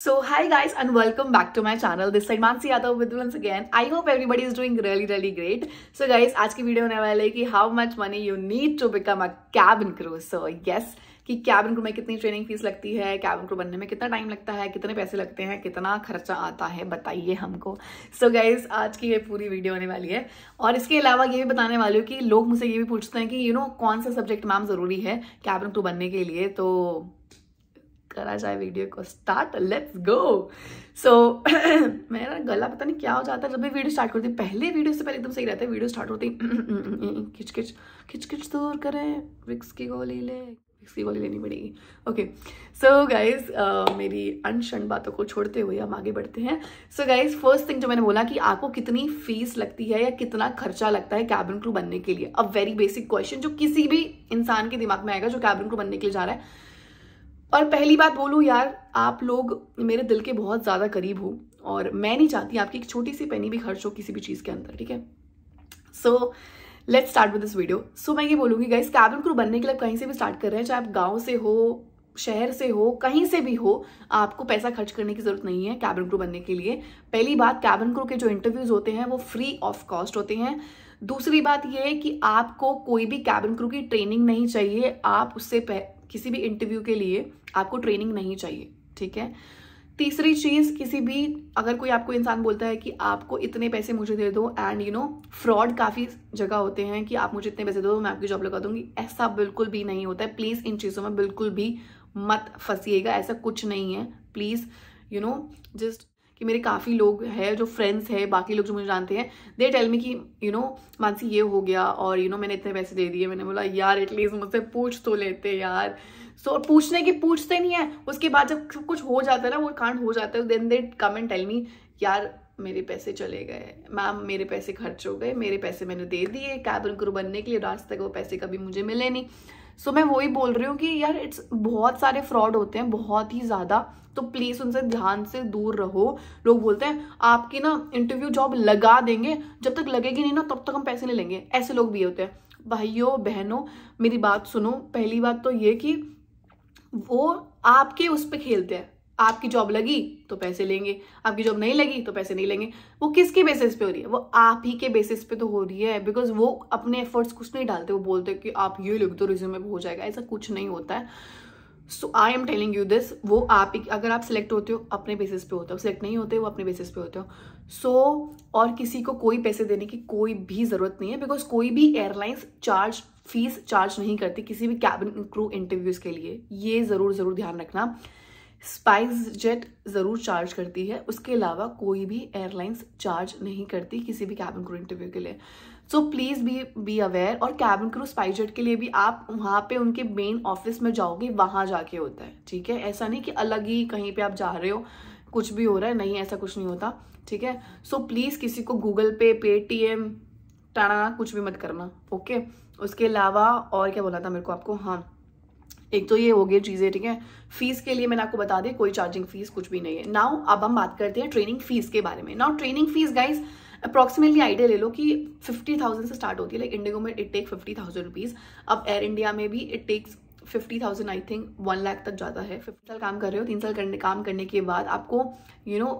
So hi guys and welcome back to my channel. This side Mansi Yadav with once again. I hope everybody is doing really really great. So guys आज की video होने वाली है कि how much money you need to become a cabin crew. So yes कि cabin crew में कितनी training fees लगती है कैबिन क्रू बनने में कितना टाइम लगता है कितने पैसे लगते हैं कितना खर्चा आता है बताइए हमको सो so गाइज आज की ये पूरी वीडियो होने वाली है और इसके अलावा ये भी बताने वाली हूँ कि लोग मुझसे ये भी पूछते हैं कि यू you नो know, कौन सा सब्जेक्ट मैम ज़रूरी है कैबिन क्रू बनने के लिए तो करा जाए वीडियो को स्टार्ट लेट्स गो सो मेरा गला पता नहीं क्या हो जाता है जब भी वीडियो स्टार्ट करती पहले वीडियो से पहले एकदम सही रहता है वीडियो स्टार्ट होती हम्म, हम्म, हम्म, खिचकिच खिचकिच दूर करें विक्स की गोली ले विक्स की गोली लेनी पड़ेगी ओके सो गाइज मेरी अनशन बातों को छोड़ते हुए हम आगे बढ़ते हैं सो गाइज फर्स्ट थिंग जो मैंने बोला कि आपको कितनी फीस लगती है या कितना खर्चा लगता है कैबिन क्रू बनने के लिए अ वेरी बेसिक क्वेश्चन जो किसी भी इंसान के दिमाग में आएगा जो कैबिन क्रू बनने के लिए जा रहा है और पहली बात बोलूँ यार आप लोग मेरे दिल के बहुत ज़्यादा करीब हो और मैं नहीं चाहती आपकी एक छोटी सी पेनी भी खर्च हो किसी भी चीज़ के अंदर ठीक है so let's start with this video so मैं ये बोलूँगी गाइस कैबिन क्रू बनने के लिए कहीं से भी स्टार्ट कर रहे हैं चाहे आप गाँव से हो शहर से हो कहीं से भी हो आपको पैसा खर्च करने की ज़रूरत नहीं है कैबिन क्रू बनने के लिए पहली बात कैबिन क्रू के जो इंटरव्यूज़ होते हैं वो फ्री ऑफ कॉस्ट होते हैं दूसरी बात यह है कि आपको कोई भी कैबिन क्रू की ट्रेनिंग नहीं चाहिए आप उससे किसी भी इंटरव्यू के लिए आपको ट्रेनिंग नहीं चाहिए ठीक है तीसरी चीज़ किसी भी अगर कोई आपको इंसान बोलता है कि आपको इतने पैसे मुझे दे दो एंड यू नो फ्रॉड काफ़ी जगह होते हैं कि आप मुझे इतने पैसे दे दो मैं आपकी जॉब लगा दूंगी ऐसा बिल्कुल भी नहीं होता है प्लीज़ इन चीज़ों में बिल्कुल भी मत फंसीएगा ऐसा कुछ नहीं है प्लीज़ यू नो जस्ट कि मेरे काफ़ी लोग हैं जो फ्रेंड्स हैं बाकी लोग जो मुझे जानते हैं दे टेल मी कि यू नो मानसी ये हो गया और यू नो मैंने इतने पैसे दे दिए मैंने बोला यार एटलीस्ट मुझसे पूछ तो लेते यार सो so, पूछने की पूछते नहीं है उसके बाद जब कुछ हो जाता है ना वो कांड हो जाता है then they come and tell me यार मेरे पैसे चले गए मैम मेरे पैसे खर्च हो गए मेरे पैसे मैंने दे दिए कैब क्रू बनने के लिए रास्ते वो पैसे कभी मुझे मिले नहीं सो so, मैं वही बोल रही हूँ कि यार इट्स बहुत सारे फ्रॉड होते हैं बहुत ही ज़्यादा तो प्लीज़ उनसे ध्यान से दूर रहो लोग बोलते हैं आपकी ना इंटरव्यू जॉब लगा देंगे जब तक लगेगी नहीं ना तब तक हम पैसे नहीं लेंगे ऐसे लोग भी होते हैं भाइयों बहनों मेरी बात सुनो पहली बात तो ये कि वो आपके उस पर खेलते हैं आपकी जॉब लगी तो पैसे लेंगे आपकी जॉब नहीं लगी तो पैसे नहीं लेंगे वो किसके बेसिस पे हो रही है वो आप ही के बेसिस पे तो हो रही है बिकॉज वो अपने एफर्ट्स कुछ नहीं डालते वो बोलते कि आप ये लिख दो रिज्यूमे हो जाएगा ऐसा कुछ नहीं होता है so I am telling you this वो आप ही अगर आप सिलेक्ट होते हो अपने बेसिस पे होते हो सिलेक्ट नहीं होते वो अपने बेसिस पे होते हो सो so, और किसी को कोई पैसे देने की कोई भी ज़रूरत नहीं है बिकॉज कोई भी एयरलाइंस चार्ज फीस चार्ज नहीं करती किसी भी कैबिन क्रू इंटरव्यूज़ के लिए ये ज़रूर ज़रूर ध्यान रखना स्पाइस जेट ज़रूर चार्ज करती है उसके अलावा कोई भी एयरलाइंस चार्ज नहीं करती किसी भी कैबिन क्रू इंटरव्यू के लिए so please be be aware और कैबिन क्रू स्पाइस जेट के लिए भी आप वहाँ पे उनके मेन ऑफिस में जाओगे वहाँ जाके होता है ठीक है ऐसा नहीं कि अलग ही कहीं पे आप जा रहे हो कुछ भी हो रहा है नहीं ऐसा कुछ नहीं होता ठीक है सो प्लीज़ किसी को गूगल पे पेटीएम टाणा कुछ भी मत करना ओके उसके अलावा और क्या बोला था मेरे को आपको हाँ एक तो ये हो गई चीज़ें ठीक है फीस के लिए मैंने आपको बता दें कोई चार्जिंग फीस कुछ भी नहीं है नाउ अब हम बात करते हैं ट्रेनिंग फीस के बारे में now training fees guys approximately idea ले लो कि फिफ्टी थाउजेंड से स्टार्ट होती है लाइक इंडिगो में it take fifty thousand rupees अब एयर इंडिया में भी it takes fifty thousand I think one lakh तक जाता है फिफ्टी साल काम कर रहे हो तीन साल करने काम करने के बाद आपको यू नो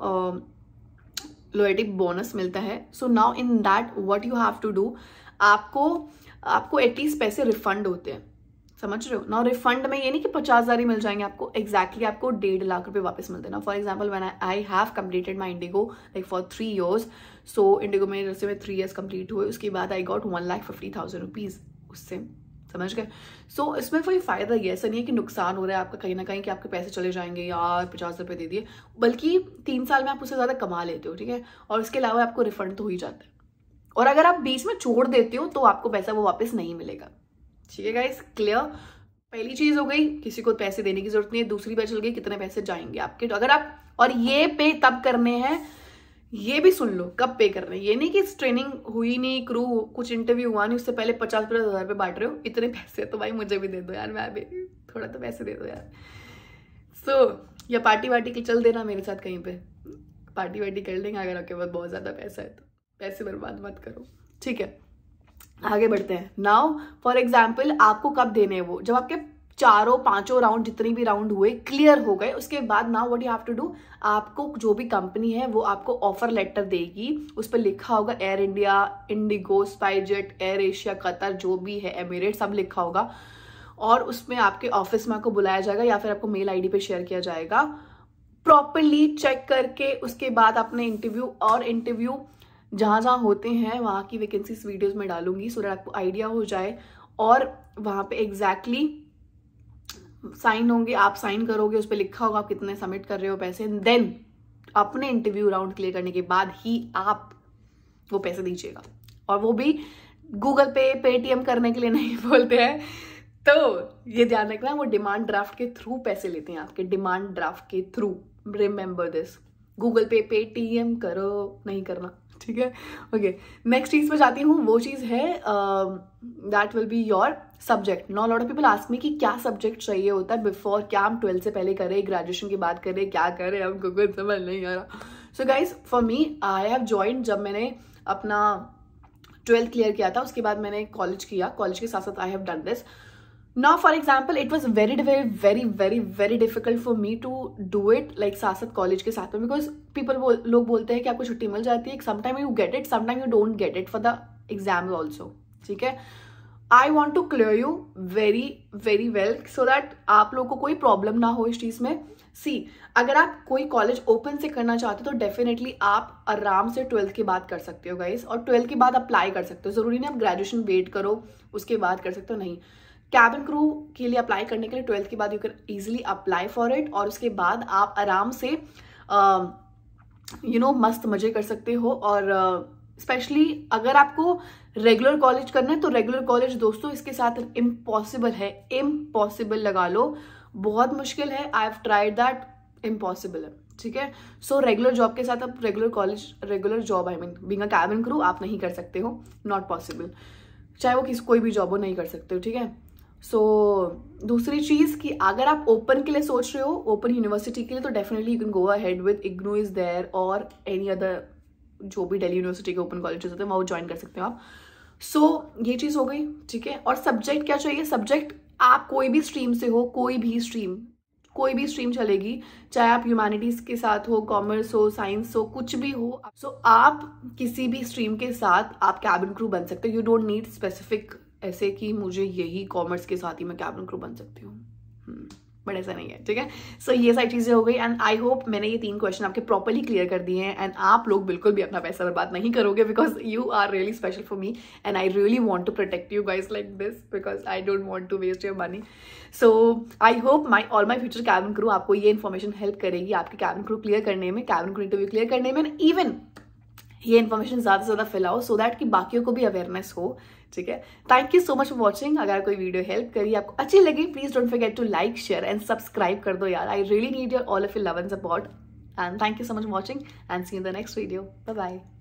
लोएटिक बोनस मिलता है so now in that what you have to do आपको आपको एटलीस्ट पैसे रिफंड होते हैं समझ रहे हो ना रिफंड में ये नहीं कि पचास हज़ार ही मिल जाएंगे आपको एक्जैक्टली exactly आपको डेढ़ लाख रुपए वापस मिलते ना for example when I have completed my IndiGo like for three years so IndiGo में जैसे मैं थ्री ईयर्स कम्प्लीट हुए उसके बाद I got one lakh fifty thousand rupees उससे समझ गए सो so, इसमें कोई फ़ायदा ये ऐसा नहीं है कि नुकसान हो रहा है आपका कहीं ना कहीं कि आपके पैसे चले जाएंगे यार पचास रुपये दे दिए बल्कि तीन साल में आप उससे ज़्यादा कमा लेते हो ठीक है और उसके अलावा आपको रिफंड तो हो ही जाता है और अगर आप बीच में छोड़ देते हो तो आपको पैसा वो वापस नहीं मिलेगा ठीक है गाइस क्लियर पहली चीज हो गई किसी को पैसे देने की जरूरत नहीं है दूसरी बात चल गई कितने पैसे जाएंगे आपके तो अगर आप और ये पे तब करने हैं ये भी सुन लो कब पे कर रहे हैं ये नहीं कि ट्रेनिंग हुई नहीं क्रू कुछ इंटरव्यू हुआ नहीं उससे पहले पचास पचास हज़ार रुपये बांट रहे हो इतने पैसे तो भाई मुझे भी दे दो यार मैं भी थोड़ा तो पैसे दे दो यार सो so, या पार्टी वार्टी की चल देना मेरे साथ कहीं पे पार्टी वार्टी कर लेंगे अगर आपके पास बहुत ज़्यादा पैसा है तो पैसे बर्बाद मत करो ठीक है आगे बढ़ते हैं नाउ फॉर एग्जाम्पल आपको कब देने हैं वो जब आपके चारों पांचों राउंड जितने भी राउंड हुए क्लियर हो गए उसके बाद now what you have to do आपको जो भी कंपनी है वो आपको ऑफर लेटर देगी उस पर लिखा होगा Air India IndiGo SpiceJet AirAsia Qatar जो भी है एमिरेट सब लिखा होगा और उसमें आपके ऑफिस में आपको बुलाया जाएगा या फिर आपको मेल आईडी पे शेयर किया जाएगा प्रॉपरली चेक करके उसके बाद अपने इंटरव्यू और इंटरव्यू जहाँ जहाँ होते हैं वहाँ की वैकेंसीज वीडियोस में डालूंगी सो दैट आपको आइडिया हो जाए और वहाँ पे एग्जैक्टली exactly साइन होंगे आप साइन करोगे उस पर लिखा होगा आप कितने सबमिट कर रहे हो पैसे देन अपने इंटरव्यू राउंड क्लियर करने के बाद ही आप वो पैसे दीजिएगा और वो भी गूगल पे पेटीएम करने के लिए नहीं बोलते हैं तो ये ध्यान रखना वो डिमांड ड्राफ्ट के थ्रू पैसे लेते हैं आपके डिमांड ड्राफ्ट के through remember this Google Pay Paytm करो नहीं करना ठीक है ओके नेक्स्ट चीज़ पर जाती हूँ वो चीज़ है that will be your subject no lot of people ask me कि क्या सब्जेक्ट चाहिए होता है बिफोर क्या हम ट्वेल्थ से पहले करें ग्रेजुएशन की बात करें क्या करें हमको कुछ समझ नहीं आ रहा so guys for me I have join जब मैंने अपना ट्वेल्थ क्लियर किया था उसके बाद मैंने कॉलेज किया कॉलेज के साथ साथ I have done this now for example it was very very very very very difficult for me to do it like साथ कॉलेज के साथ में because people लोग बोलते हैं कि आपको छुट्टी मिल जाती है sometime you get it sometime you don't get it for the exam also ठीक है I want to clear you very very well so that आप लोग को कोई प्रॉब्लम ना हो इस चीज़ में सी अगर आप कोई कॉलेज ओपन से करना चाहते हो तो डेफिनेटली आप आराम से ट्वेल्थ के बाद कर सकते हो गाइज और ट्वेल्थ के बाद अप्लाई कर सकते हो ज़रूरी नहीं आप ग्रेजुएशन वेट करो उसके बाद कर सकते हो नहीं कैबिन क्रू के लिए अप्लाई करने के लिए ट्वेल्थ के बाद you can easily apply for it और उसके बाद आप आराम से यू नो मस्त मजे कर सकते हो और स्पेशली uh, अगर आपको रेगुलर कॉलेज करना है तो रेगुलर कॉलेज दोस्तों इसके साथ इम्पॉसिबल है इम्पॉसिबल लगा लो बहुत मुश्किल है I have tried that impossible है ठीक है सो रेगुलर जॉब के साथ आप regular college regular job I mean being a cabin crew आप नहीं कर सकते हो नॉट पॉसिबल चाहे वो किस कोई भी जॉब हो नहीं कर सकते हो ठीक है सो so, दूसरी चीज़ कि अगर आप ओपन के लिए सोच रहे हो ओपन यूनिवर्सिटी के लिए तो definitely you can go ahead with IGNOU is there और एनी अदर जो भी दिल्ली यूनिवर्सिटी के ओपन कॉलेजेस होते हैं वहाँ ज्वाइन कर सकते हो आप सो so, ये चीज़ हो गई ठीक है और सब्जेक्ट क्या चाहिए सब्जेक्ट आप कोई भी स्ट्रीम से हो कोई भी स्ट्रीम कोई भी स्ट्रीम चलेगी चाहे आप ह्यूमैनिटीज़ के साथ हो कॉमर्स हो साइंस हो कुछ भी हो सो so, आप किसी भी स्ट्रीम के साथ आप कैबिन क्रू बन सकते हो यू डोंट नीड स्पेसिफिक ऐसे कि मुझे यही कॉमर्स के साथ ही मैं कैबिन क्रू बन सकती हूँ बट hmm. ऐसा नहीं है ठीक है सो ये सारी चीज़ें हो गई एंड आई होप मैंने ये तीन क्वेश्चन आपके प्रॉपरली क्लियर कर दिए हैं एंड आप लोग बिल्कुल भी अपना पैसा बर्बाद नहीं करोगे because you are really special for me and I really want to protect you guys like this because I don't want to waste your money so I hope my all my future cabin crew आपको ये information help करेगी आपके cabin crew clear करने में cabin crew interview clear करने में and even ये information ज़्यादा से ज़्यादा फैलाओ सो दैट कि बाकियों को भी अवेयरनेस हो ठीक है thank you so much for watching अगर कोई वीडियो हेल्प करी आपको अच्छी लगी please don't forget to like share and subscribe कर दो यार I really need your all of you love and support and thank you so much watching and see in the next video bye bye